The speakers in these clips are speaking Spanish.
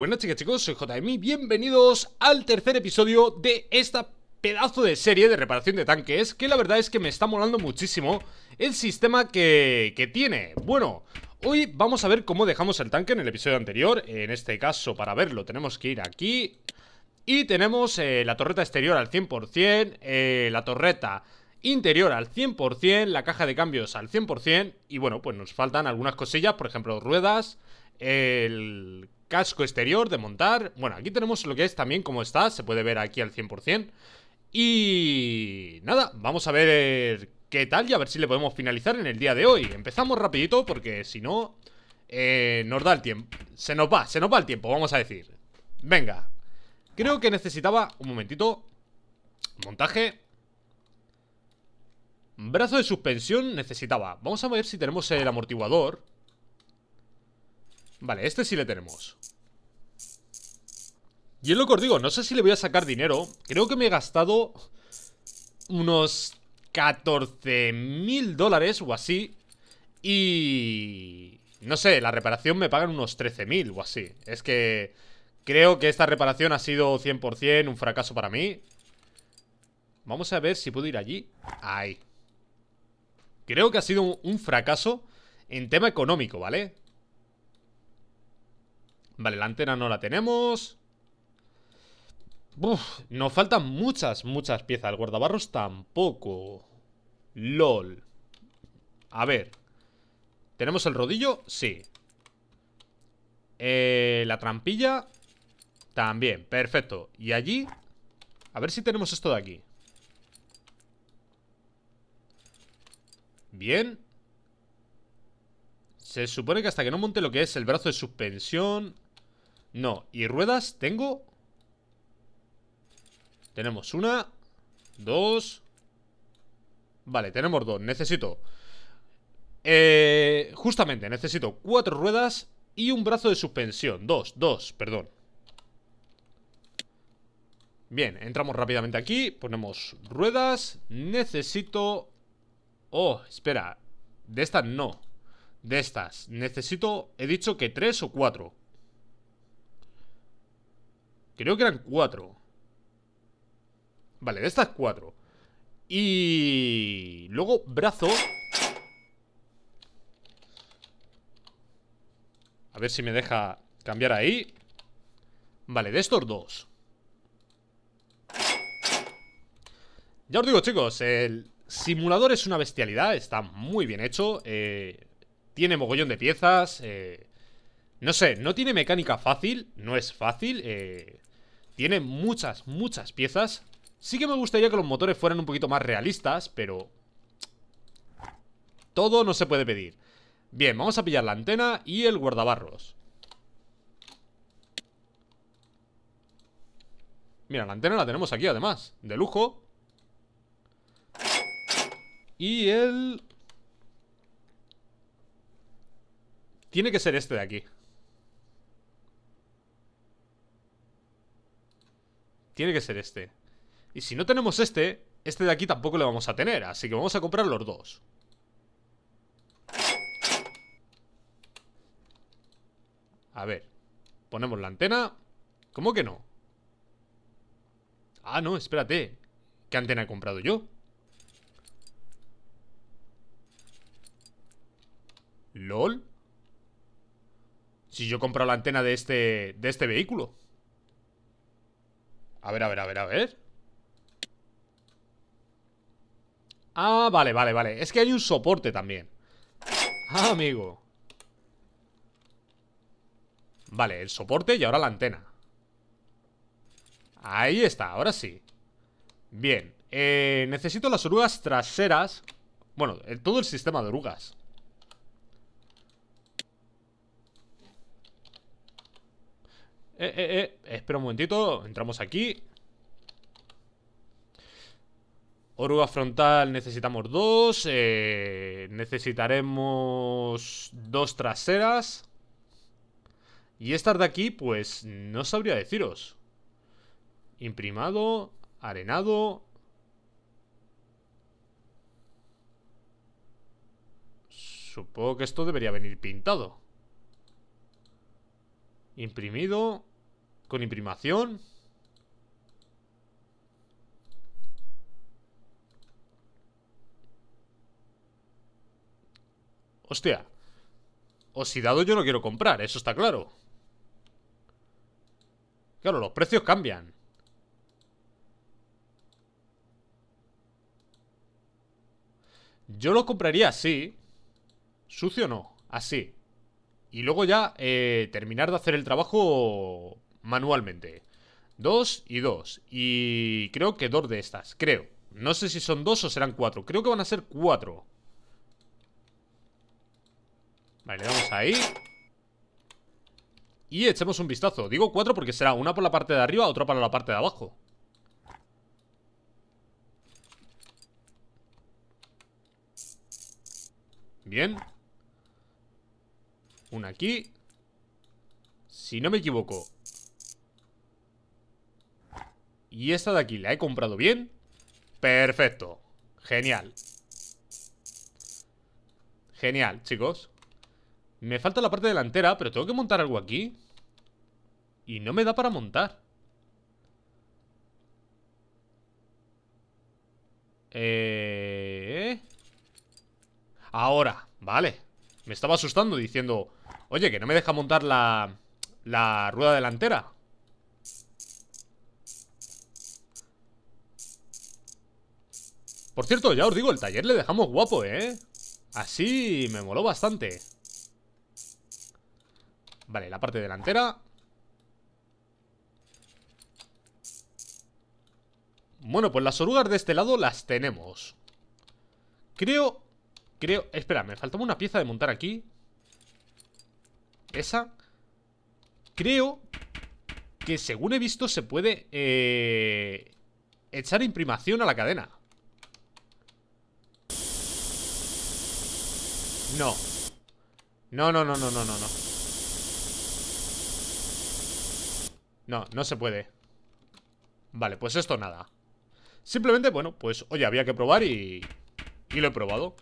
Buenas chicas chicos, soy JMI, bienvenidos al tercer episodio de esta pedazo de serie de reparación de tanques Que la verdad es que me está molando muchísimo el sistema que, tiene Bueno, hoy vamos a ver cómo dejamos el tanque en el episodio anterior En este caso, para verlo, tenemos que ir aquí Y tenemos eh, la torreta exterior al 100%, eh, la torreta interior al 100%, la caja de cambios al 100% Y bueno, pues nos faltan algunas cosillas, por ejemplo, ruedas el casco exterior de montar. Bueno, aquí tenemos lo que es también como está, se puede ver aquí al 100%. Y nada, vamos a ver eh, qué tal y a ver si le podemos finalizar en el día de hoy. Empezamos rapidito porque si no, eh, nos da el tiempo. Se nos va, se nos va el tiempo, vamos a decir. Venga, creo que necesitaba un momentito. Montaje. Brazo de suspensión necesitaba. Vamos a ver si tenemos el amortiguador. Vale, este sí le tenemos Y es lo que os digo, no sé si le voy a sacar dinero Creo que me he gastado unos 14.000 mil dólares o así Y... no sé, la reparación me pagan unos 13.000 o así Es que creo que esta reparación ha sido 100% un fracaso para mí Vamos a ver si puedo ir allí Ahí Creo que ha sido un fracaso en tema económico, ¿vale? Vale, la antena no la tenemos. Uf, nos faltan muchas, muchas piezas. El guardabarros tampoco. LOL. A ver. ¿Tenemos el rodillo? Sí. Eh, la trampilla. También, perfecto. Y allí... A ver si tenemos esto de aquí. Bien. Se supone que hasta que no monte lo que es el brazo de suspensión... No, y ruedas tengo Tenemos una Dos Vale, tenemos dos, necesito eh, Justamente, necesito cuatro ruedas Y un brazo de suspensión Dos, dos, perdón Bien, entramos rápidamente aquí Ponemos ruedas Necesito... Oh, espera De estas no De estas Necesito... He dicho que tres o cuatro Creo que eran cuatro. Vale, de estas cuatro. Y... Luego, brazo... A ver si me deja cambiar ahí. Vale, de estos dos. Ya os digo, chicos, el simulador es una bestialidad. Está muy bien hecho. Eh, tiene mogollón de piezas. Eh, no sé, no tiene mecánica fácil. No es fácil. Eh, tiene muchas, muchas piezas. Sí que me gustaría que los motores fueran un poquito más realistas, pero... Todo no se puede pedir. Bien, vamos a pillar la antena y el guardabarros. Mira, la antena la tenemos aquí además, de lujo. Y el... Tiene que ser este de aquí. Tiene que ser este Y si no tenemos este Este de aquí tampoco lo vamos a tener Así que vamos a comprar los dos A ver Ponemos la antena ¿Cómo que no? Ah, no, espérate ¿Qué antena he comprado yo? ¿Lol? Si yo compro la antena de este, de este vehículo a ver, a ver, a ver, a ver. Ah, vale, vale, vale. Es que hay un soporte también. Ah, amigo. Vale, el soporte y ahora la antena. Ahí está, ahora sí. Bien. Eh, necesito las orugas traseras. Bueno, eh, todo el sistema de orugas. Eh, eh, eh. Espera un momentito. Entramos aquí. Oruga frontal necesitamos dos. Eh, necesitaremos dos traseras. Y estas de aquí, pues no sabría deciros. Imprimado, arenado. Supongo que esto debería venir pintado. Imprimido. Con imprimación. Hostia. Oxidado yo no quiero comprar, eso está claro. Claro, los precios cambian. Yo lo compraría así. Sucio no, así. Y luego ya eh, terminar de hacer el trabajo manualmente. Dos y dos. Y creo que dos de estas, creo. No sé si son dos o serán cuatro. Creo que van a ser cuatro. Vale, vamos ahí. Y echemos un vistazo. Digo cuatro porque será una por la parte de arriba, otra para la parte de abajo. Bien. Una aquí. Si no me equivoco, y esta de aquí, ¿la he comprado bien? Perfecto. Genial. Genial, chicos. Me falta la parte delantera, pero tengo que montar algo aquí. Y no me da para montar. Eh... Ahora, vale. Me estaba asustando diciendo... Oye, que no me deja montar la, la rueda delantera. Por cierto, ya os digo, el taller le dejamos guapo, ¿eh? Así me moló bastante Vale, la parte delantera Bueno, pues las orugas de este lado las tenemos Creo... Creo... Espera, me faltaba una pieza de montar aquí Esa Creo que según he visto se puede eh, echar imprimación a la cadena No. No, no, no, no, no, no, no. No, no se puede. Vale, pues esto nada. Simplemente, bueno, pues, oye, había que probar y... Y lo he probado.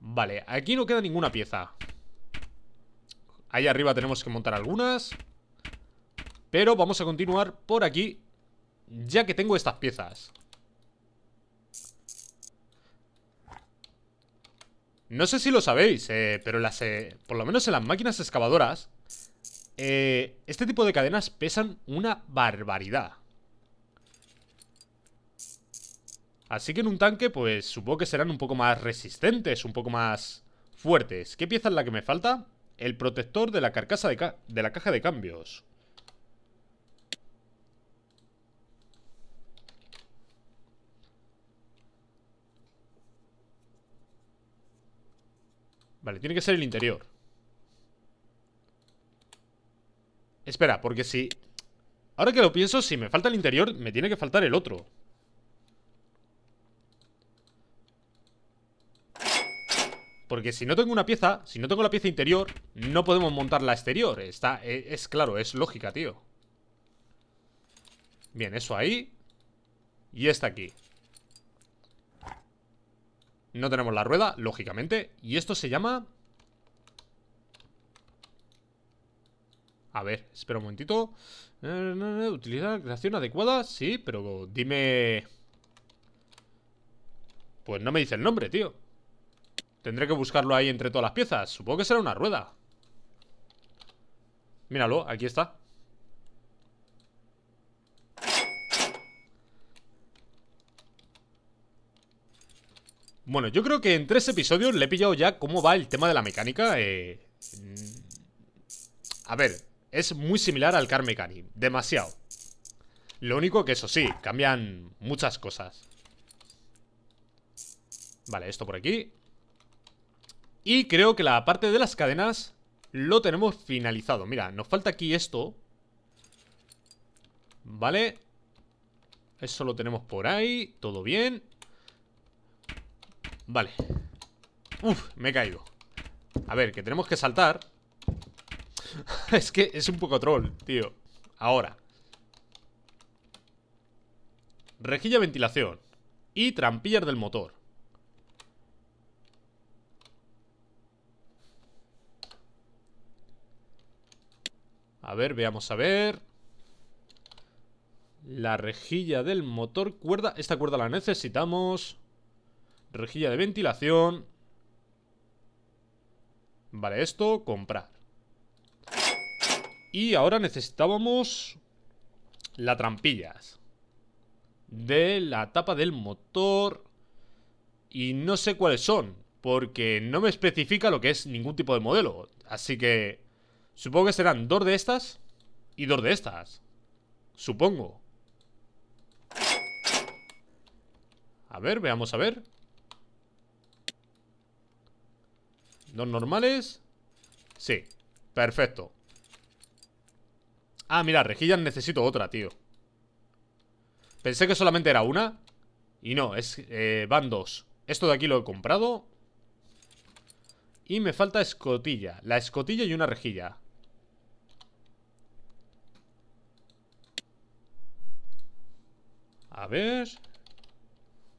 Vale, aquí no queda ninguna pieza. Ahí arriba tenemos que montar algunas. Pero vamos a continuar por aquí, ya que tengo estas piezas. No sé si lo sabéis, eh, pero las, eh, por lo menos en las máquinas excavadoras, eh, este tipo de cadenas pesan una barbaridad. Así que en un tanque, pues supongo que serán un poco más resistentes, un poco más fuertes. ¿Qué pieza es la que me falta? El protector de la carcasa de la caja de cambios. Vale, tiene que ser el interior Espera, porque si... Ahora que lo pienso, si me falta el interior Me tiene que faltar el otro Porque si no tengo una pieza, si no tengo la pieza interior, no podemos montar la exterior. Está, e, es, claro, es lógica, tío. Bien, eso ahí. Y esta aquí. No tenemos la rueda, lógicamente Y esto se llama... A ver, espera un momentito eh, la creación adecuada Sí, pero dime... Pues no me dice el nombre, tío Tendré que buscarlo ahí entre todas las piezas Supongo que será una rueda Míralo, aquí está Bueno, yo creo que en tres episodios le he pillado ya cómo va el tema de la mecánica. Eh, mm, a ver, es muy similar al Car Mechanic. Demasiado. Lo único que eso sí, cambian muchas cosas. Vale, esto por aquí. Y creo que la parte de las cadenas lo tenemos finalizado. Mira, nos falta aquí esto. Vale. Eso lo tenemos por ahí. Todo bien. Vale Uf, me he caído A ver, que tenemos que saltar Es que es un poco troll, tío Ahora Rejilla ventilación Y trampillas del motor A ver, veamos a ver La rejilla del motor Cuerda, esta cuerda la necesitamos Rejilla de ventilación. Vale, esto, comprar. Y ahora necesitábamos la trampillas de la tapa del motor y no sé cuáles son, porque no me especifica lo que es ningún tipo de modelo. Así que supongo que serán dos de estas y dos de estas. Supongo. A ver, veamos a ver. ¿Dos normales? Sí, perfecto Ah, mira, rejillas necesito otra, tío Pensé que solamente era una Y no, es, eh, van dos Esto de aquí lo he comprado Y me falta escotilla La escotilla y una rejilla A ver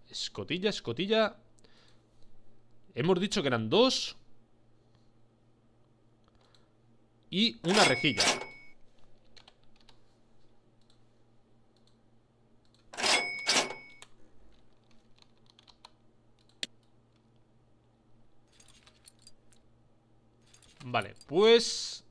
Escotilla, escotilla Hemos dicho que eran dos y una rejilla Vale, pues...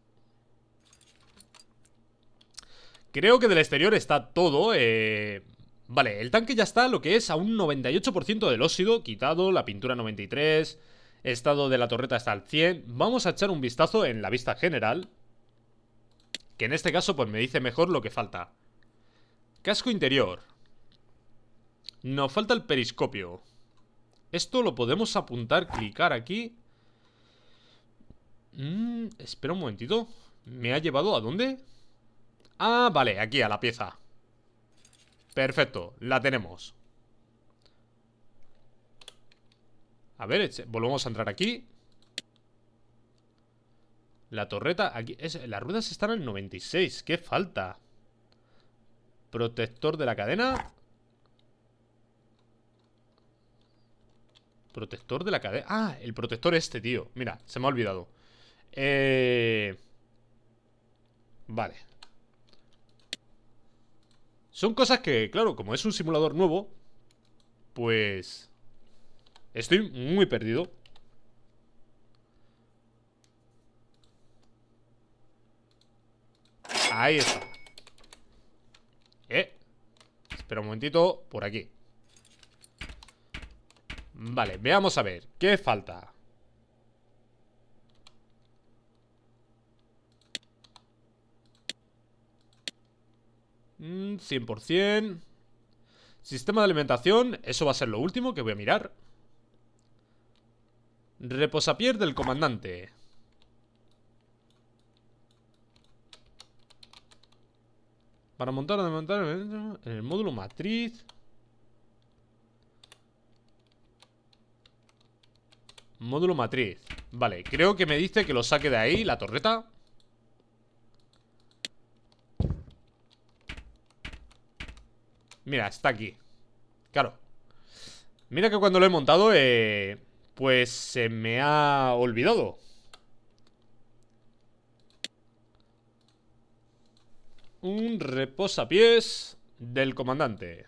Creo que del exterior está todo eh, Vale, el tanque ya está, lo que es a un 98% del óxido Quitado, la pintura 93 Estado de la torreta está al 100. Vamos a echar un vistazo en la vista general. Que en este caso pues me dice mejor lo que falta. Casco interior. Nos falta el periscopio. Esto lo podemos apuntar, clicar aquí. Mm, espera un momentito. ¿Me ha llevado a dónde? Ah, vale, aquí a la pieza. Perfecto, la tenemos. A ver, volvemos a entrar aquí La torreta aquí Las ruedas están al 96 ¡Qué falta! Protector de la cadena Protector de la cadena Ah, el protector este, tío Mira, se me ha olvidado Eh... Vale Son cosas que, claro, como es un simulador nuevo Pues... Estoy muy perdido Ahí está Eh Espera un momentito, por aquí Vale, veamos a ver ¿Qué falta? 100% mm, Sistema de alimentación Eso va a ser lo último que voy a mirar Reposapier del comandante. Para montar o desmontar en el módulo matriz. Módulo matriz. Vale, creo que me dice que lo saque de ahí, la torreta. Mira, está aquí. Claro. Mira que cuando lo he montado, eh... Pues se me ha olvidado. Un reposapiés del comandante.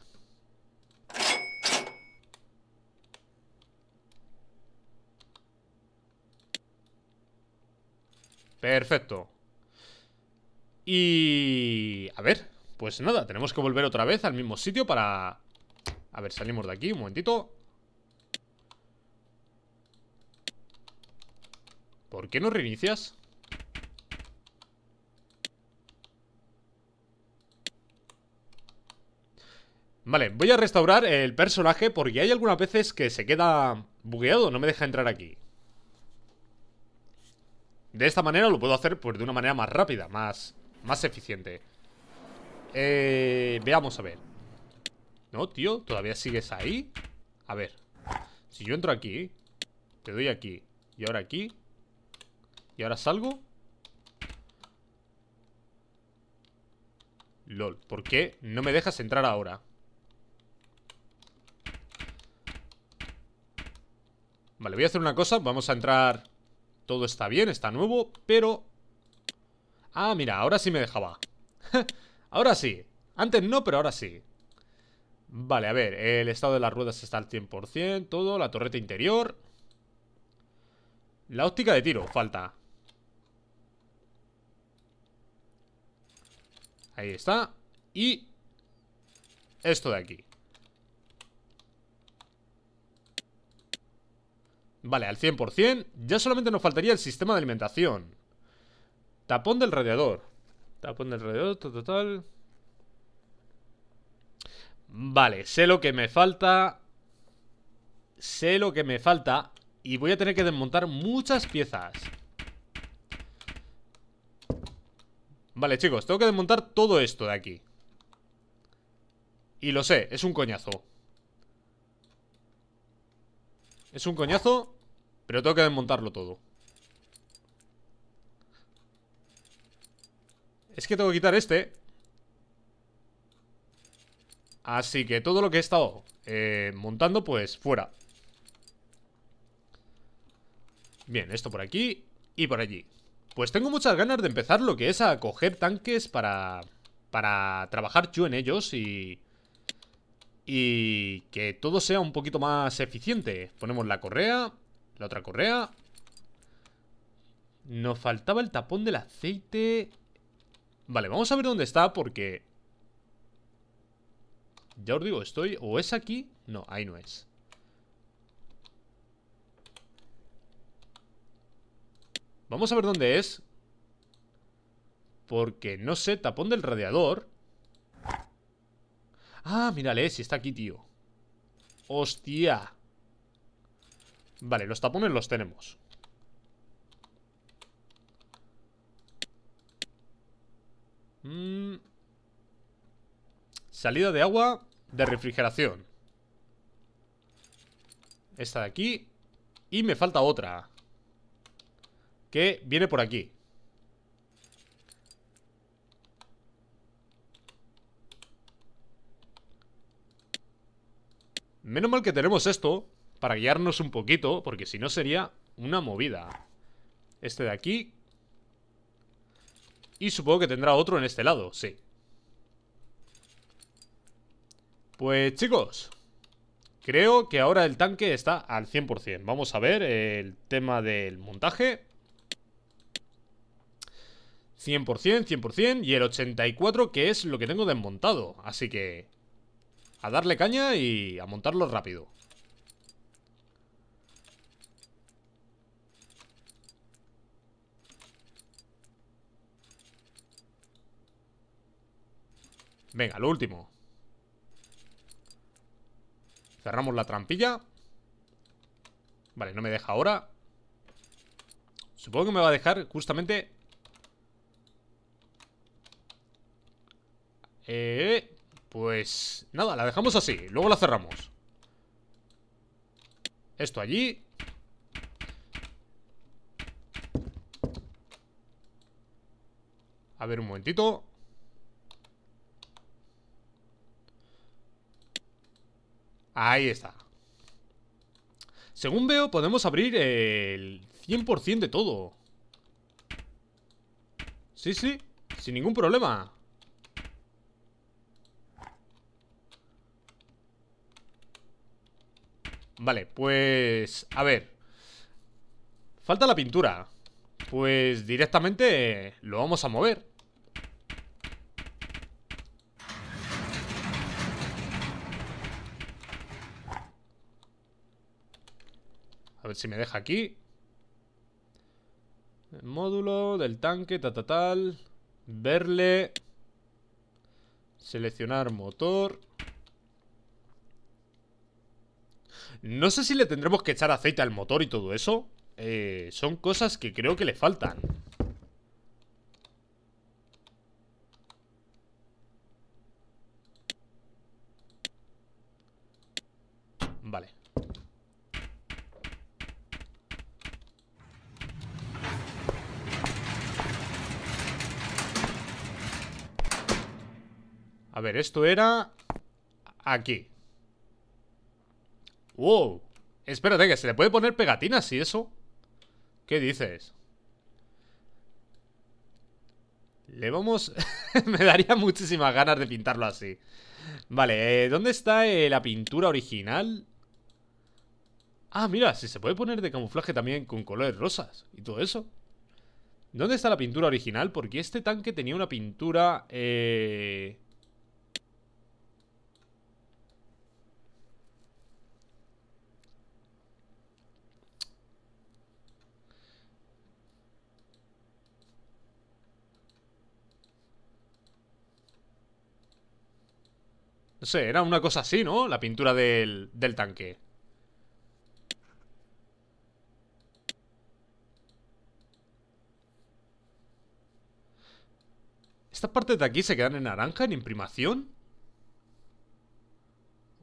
Perfecto. Y... A ver, pues nada, tenemos que volver otra vez al mismo sitio para... A ver, salimos de aquí, un momentito ¿Por qué no reinicias? Vale, voy a restaurar el personaje porque hay algunas veces que se queda bugueado, no me deja entrar aquí. De esta manera lo puedo hacer pues, de una manera más rápida, más, más eficiente. Eh, veamos a ver. No, tío, todavía sigues ahí. A ver, si yo entro aquí, te doy aquí y ahora aquí, ahora salgo? LOL, ¿por qué no me dejas entrar ahora? Vale, voy a hacer una cosa Vamos a entrar Todo está bien, está nuevo, pero Ah, mira, ahora sí me dejaba Ahora sí Antes no, pero ahora sí Vale, a ver, el estado de las ruedas está al 100% Todo, la torreta interior La óptica de tiro, falta Ahí está Y esto de aquí Vale, al 100% Ya solamente nos faltaría el sistema de alimentación Tapón del radiador Tapón del radiador, total Vale, sé lo que me falta Sé lo que me falta Y voy a tener que desmontar muchas piezas Vale, chicos, tengo que desmontar todo esto de aquí Y lo sé, es un coñazo Es un coñazo Pero tengo que desmontarlo todo Es que tengo que quitar este Así que todo lo que he estado eh, montando, pues fuera Bien, esto por aquí y por allí pues tengo muchas ganas de empezar lo que es a coger tanques para... Para trabajar yo en ellos y... Y que todo sea un poquito más eficiente. Ponemos la correa, la otra correa. Nos faltaba el tapón del aceite. Vale, vamos a ver dónde está porque... Ya os digo, estoy... O es aquí... No, ahí no es. Vamos a ver dónde es. Porque, no sé, tapón del radiador. Ah, mírale, si está aquí, tío. Hostia. Vale, los tapones los tenemos. Mm. Salida de agua de refrigeración. Esta de aquí. Y me falta otra que viene por aquí. Menos mal que tenemos esto para guiarnos un poquito, porque si no sería una movida. Este de aquí. Y supongo que tendrá otro en este lado, sí. Pues chicos, creo que ahora el tanque está al 100%. Vamos a ver el tema del montaje. 100%, 100% y el 84 que es lo que tengo desmontado. Así que a darle caña y a montarlo rápido. Venga, lo último. Cerramos la trampilla. Vale, no me deja ahora. Supongo que me va a dejar justamente Eh, pues nada, la dejamos así Luego la cerramos Esto allí A ver un momentito Ahí está Según veo podemos abrir el 100% de todo Sí, sí, sin ningún problema Vale, pues... A ver Falta la pintura Pues directamente lo vamos a mover A ver si me deja aquí El módulo del tanque, ta, ta tal Verle Seleccionar motor No sé si le tendremos que echar aceite al motor y todo eso. Eh, son cosas que creo que le faltan. Vale. A ver, esto era... Aquí ¡Wow! Espérate, que se le puede poner pegatinas y eso. ¿Qué dices? Le vamos... Me daría muchísimas ganas de pintarlo así. Vale, eh, ¿dónde está eh, la pintura original? Ah, mira, si se puede poner de camuflaje también con colores rosas y todo eso. ¿Dónde está la pintura original? Porque este tanque tenía una pintura... Eh... No sé, era una cosa así, ¿no? La pintura del, tanque. ¿Estas partes de aquí se quedan en naranja, en imprimación?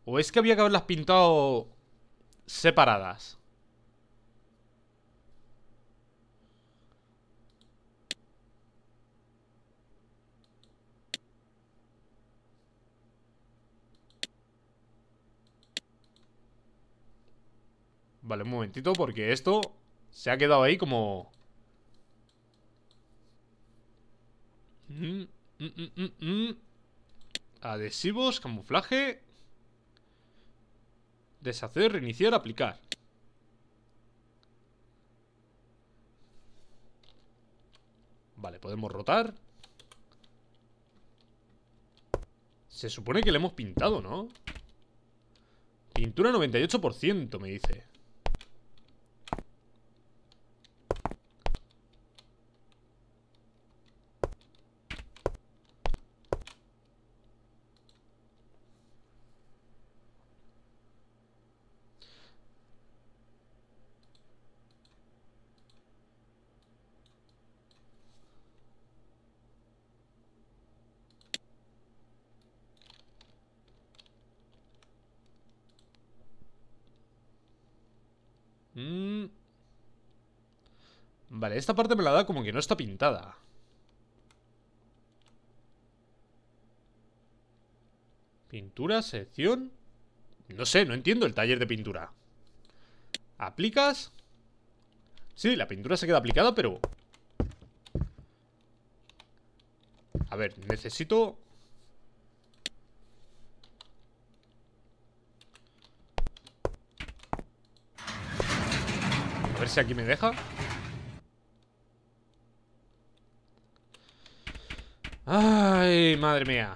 ¿O es que había que haberlas pintado separadas? Vale, un momentito, porque esto se ha quedado ahí como... Mm, mm, mm, Adhesivos, camuflaje... Deshacer, reiniciar, aplicar. Vale, podemos rotar. Se supone que le hemos pintado, ¿no? Pintura 98%, me dice. esta parte me la da como que no está pintada. Pintura, sección... No sé, no entiendo el taller de pintura. ¿Aplicas? Sí, la pintura se queda aplicada, pero... A ver, necesito... A ver si aquí me deja Ay, madre mía.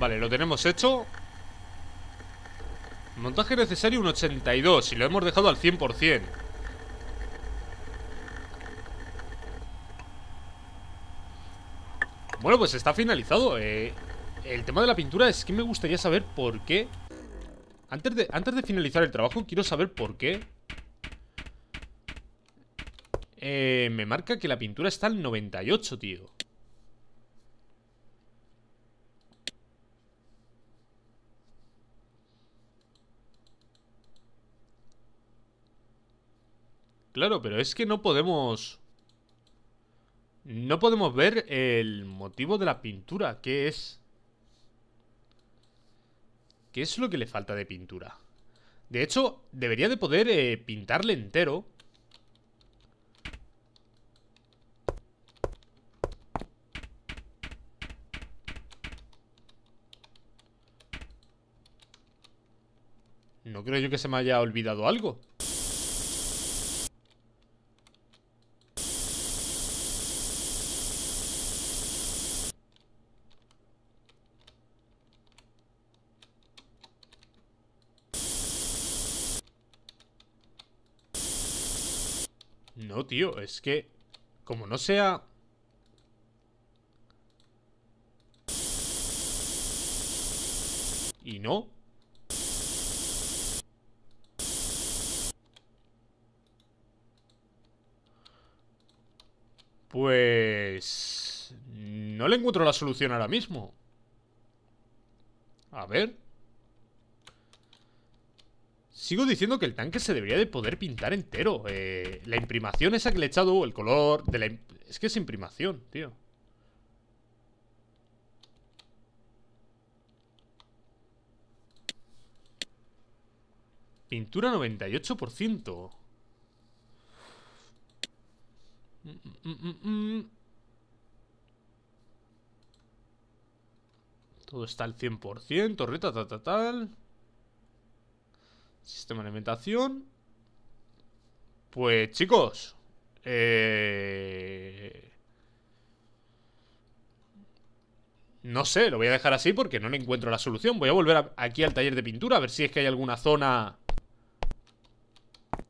Vale, lo tenemos hecho Montaje necesario un 82 Y lo hemos dejado al 100% Bueno, pues está finalizado eh el tema de la pintura es que me gustaría saber por qué... Antes de, antes de finalizar el trabajo, quiero saber por qué... Eh, me marca que la pintura está al 98, tío. Claro, pero es que no podemos... No podemos ver el motivo de la pintura, que es? ¿Qué es lo que le falta de pintura? De hecho, debería de poder eh, pintarle entero. No creo yo que se me haya olvidado algo. tío, es que como no sea... Y no. Pues... No le encuentro la solución ahora mismo. A ver... Sigo diciendo que el tanque se debería de poder pintar entero. Eh, la imprimación esa que le he echado, el color... De la es que es imprimación, tío. Pintura 98%. Todo está al 100%, torreta, tal, tal, tal. Sistema de alimentación. Pues chicos. Eh... No sé, lo voy a dejar así porque no le encuentro la solución. Voy a volver aquí al taller de pintura a ver si es que hay alguna zona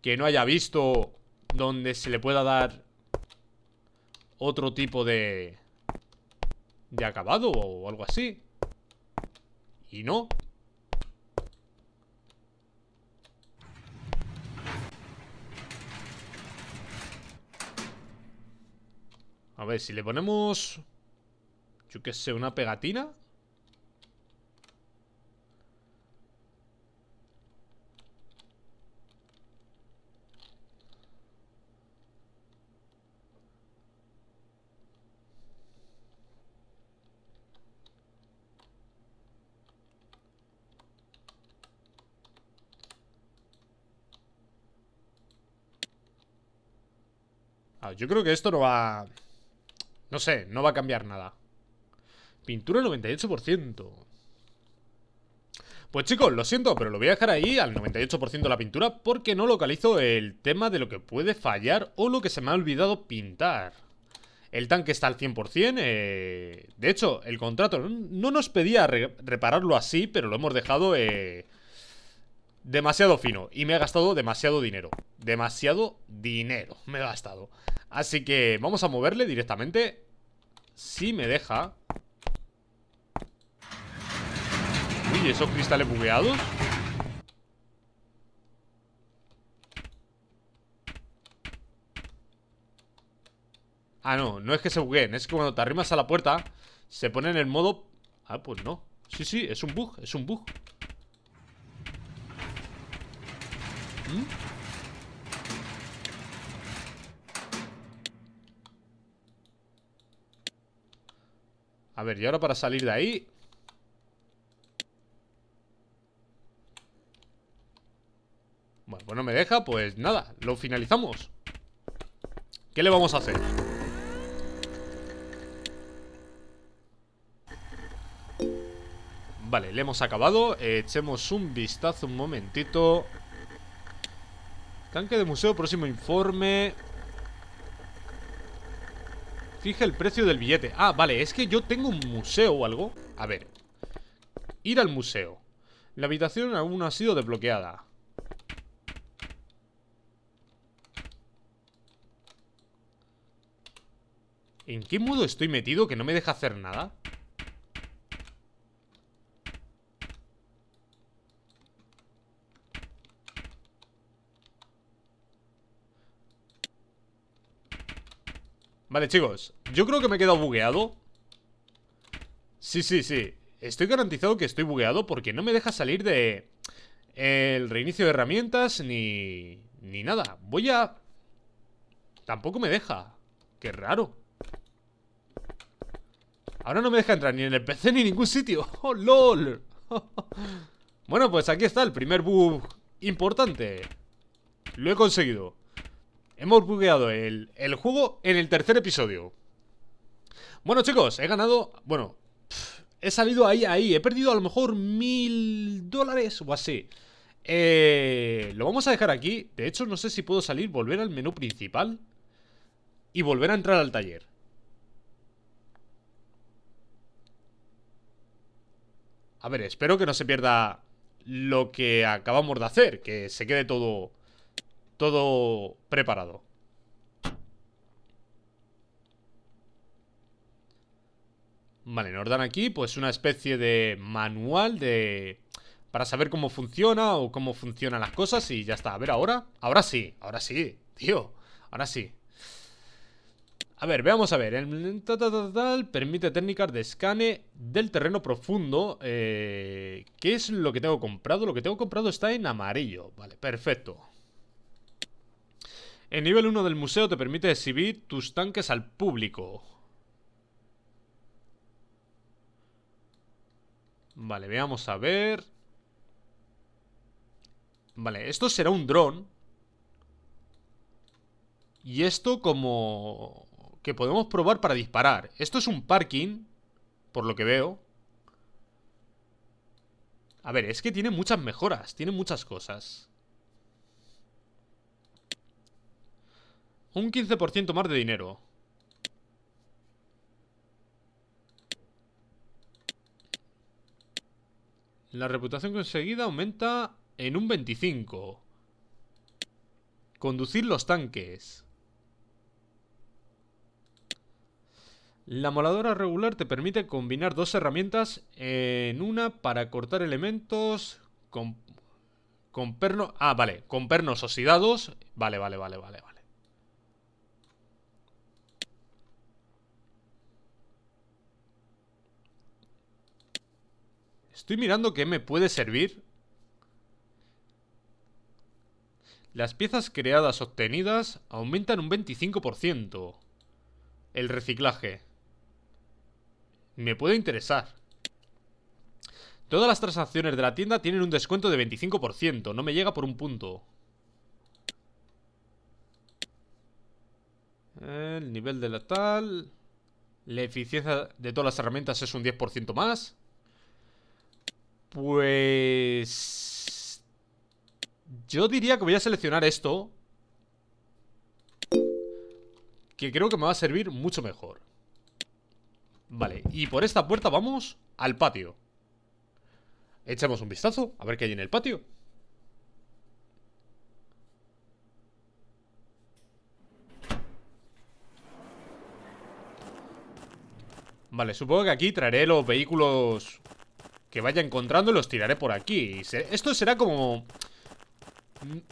que no haya visto donde se le pueda dar otro tipo de de acabado o algo así. Y no, A ver, si le ponemos... Yo qué sé, una pegatina ah, yo creo que esto no va... No sé, no va a cambiar nada. Pintura 98%. Pues chicos, lo siento, pero lo voy a dejar ahí al 98% la pintura porque no localizo el tema de lo que puede fallar o lo que se me ha olvidado pintar. El tanque está al 100%, eh... de hecho, el contrato no nos pedía repararlo así, pero lo hemos dejado eh, demasiado fino y me ha gastado demasiado dinero. Demasiado dinero me ha gastado. Así que vamos a moverle directamente. Si me deja... Uy, ¿esos cristales bugueados? Ah, no, no es que se bugueen Es que cuando te arrimas a la puerta Se pone en el modo... Ah, pues no Sí, sí, es un bug, es un bug A ver, y ahora para salir de ahí Bueno, pues no me deja, pues nada Lo finalizamos ¿Qué le vamos a hacer? Vale, le hemos acabado Echemos un vistazo un momentito Tanque de museo, próximo informe. Fija el precio del billete. Ah, vale, es que yo tengo un museo o algo. A ver. Ir al museo. La habitación aún no ha sido desbloqueada. ¿En qué modo estoy metido que no me deja hacer nada? Vale, chicos, yo creo que me he quedado bugueado Sí, sí, sí Estoy garantizado que estoy bugueado porque no me deja salir de... El reinicio de herramientas ni... Ni nada Voy a... Tampoco me deja Qué raro Ahora no me deja entrar ni en el PC ni en ningún sitio ¡Oh, lol! bueno, pues aquí está el primer bug importante Lo he conseguido Hemos bugueado el, juego en el tercer episodio. Bueno, chicos, he ganado... Bueno, he salido ahí, ahí. He perdido a lo mejor mil dólares o así. Eh, lo vamos a dejar aquí. De hecho, no sé si puedo salir, volver al menú principal y volver a entrar al taller. A ver, espero que no se pierda lo que acabamos de hacer, que se quede todo todo preparado. Vale, nos dan aquí pues una especie de manual de... Para saber cómo funciona o cómo funcionan las cosas y ya está. A ver, ahora. Ahora sí, ahora sí, tío. Ahora sí. A ver, veamos a ver. El... permite técnicas de escane del terreno profundo. Eh, ¿Qué es lo que tengo comprado? Lo que tengo comprado está en amarillo. Vale, perfecto. El nivel 1 del museo te permite exhibir tus tanques al público. Vale, veamos a ver. Vale, esto será un dron. Y esto como... Que podemos probar para disparar. Esto es un parking, por lo que veo. A ver, es que tiene muchas mejoras, tiene muchas cosas. Un 15% más de dinero. La reputación conseguida aumenta en un 25. Conducir los tanques. La moladora regular te permite combinar dos herramientas en una para cortar elementos con, con pernos... Ah, vale, con pernos oxidados. Vale, vale, vale, vale, vale. Estoy mirando qué me puede servir. Las piezas creadas obtenidas aumentan un 25%. El reciclaje. Me puede interesar. Todas las transacciones de la tienda tienen un descuento de 25%. No me llega por un punto. El nivel de la tal... La eficiencia de todas las herramientas es un 10% más. Pues... Yo diría que voy a seleccionar esto. Que creo que me va a servir mucho mejor. Vale, y por esta puerta vamos al patio. Echamos un vistazo a ver qué hay en el patio. Vale, supongo que aquí traeré los vehículos que vaya encontrando los tiraré por aquí. Esto será como...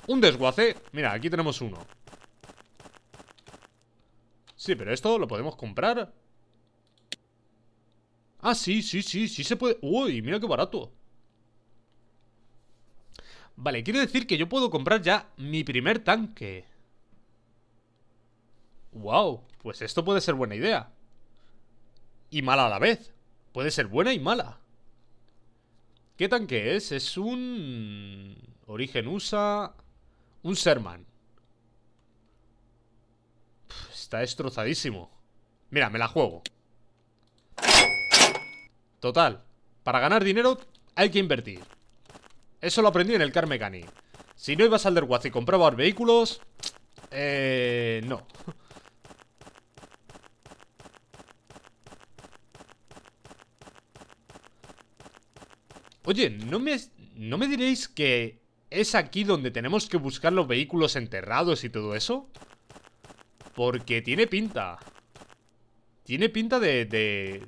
Un desguace. Mira, aquí tenemos uno. Sí, pero esto lo podemos comprar. Ah, sí, sí, sí, sí se puede... Uy, mira qué barato. Vale, quiere decir que yo puedo comprar ya mi primer tanque. Wow, pues esto puede ser buena idea. Y mala a la vez. Puede ser buena y mala. ¿Qué tanque es? Es un... Origen USA... Un Sherman. está destrozadísimo. Mira, me la juego. Total. Para ganar dinero hay que invertir. Eso lo aprendí en el Car Mechanic. Si no ibas al Derwaz y comprabas vehículos... Eh... No. Oye, ¿no me, ¿no me diréis que es aquí donde tenemos que buscar los vehículos enterrados y todo eso? Porque tiene pinta. Tiene pinta de...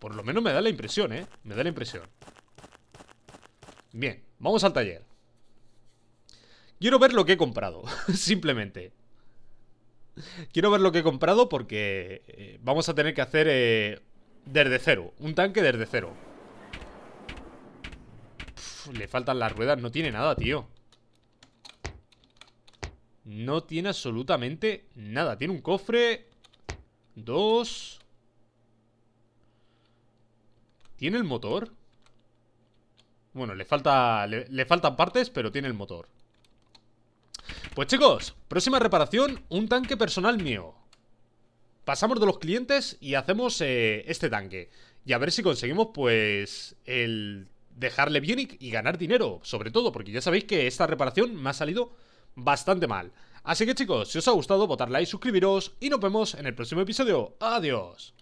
Por lo menos me da la impresión, ¿eh? Me da la impresión. Bien, vamos al taller. Quiero ver lo que he comprado, simplemente. Quiero ver lo que he comprado porque eh, vamos a tener que hacer eh, desde cero, un tanque desde cero Le faltan las ruedas, no tiene nada, tío No tiene absolutamente nada Tiene un cofre Dos ¿Tiene el motor? Bueno, le, falta, le faltan partes, pero tiene el motor Pues chicos, próxima reparación Un tanque personal mío pasamos de los clientes y hacemos eh, este tanque. Y a ver si conseguimos, pues, el dejarle bien y, ganar dinero, sobre todo, porque ya sabéis que esta reparación me ha salido bastante mal. Así que chicos, si os ha gustado, votad like, suscribiros y nos vemos en el próximo episodio. Adiós.